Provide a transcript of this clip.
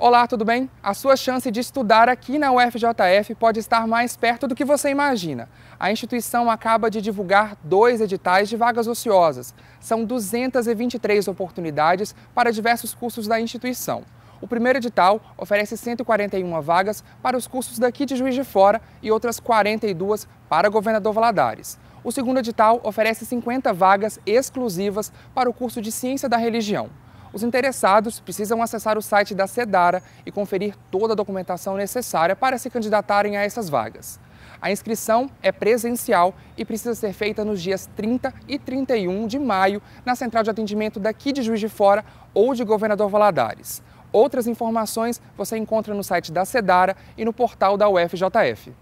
Olá, tudo bem? A sua chance de estudar aqui na UFJF pode estar mais perto do que você imagina. A instituição acaba de divulgar dois editais de vagas ociosas. São 223 oportunidades para diversos cursos da instituição. O primeiro edital oferece 141 vagas para os cursos daqui de Juiz de Fora e outras 42 para Governador Valadares. O segundo edital oferece 50 vagas exclusivas para o curso de Ciência da Religião. Os interessados precisam acessar o site da Sedara e conferir toda a documentação necessária para se candidatarem a essas vagas. A inscrição é presencial e precisa ser feita nos dias 30 e 31 de maio na central de atendimento daqui de Juiz de Fora ou de Governador Valadares. Outras informações você encontra no site da Sedara e no portal da UFJF.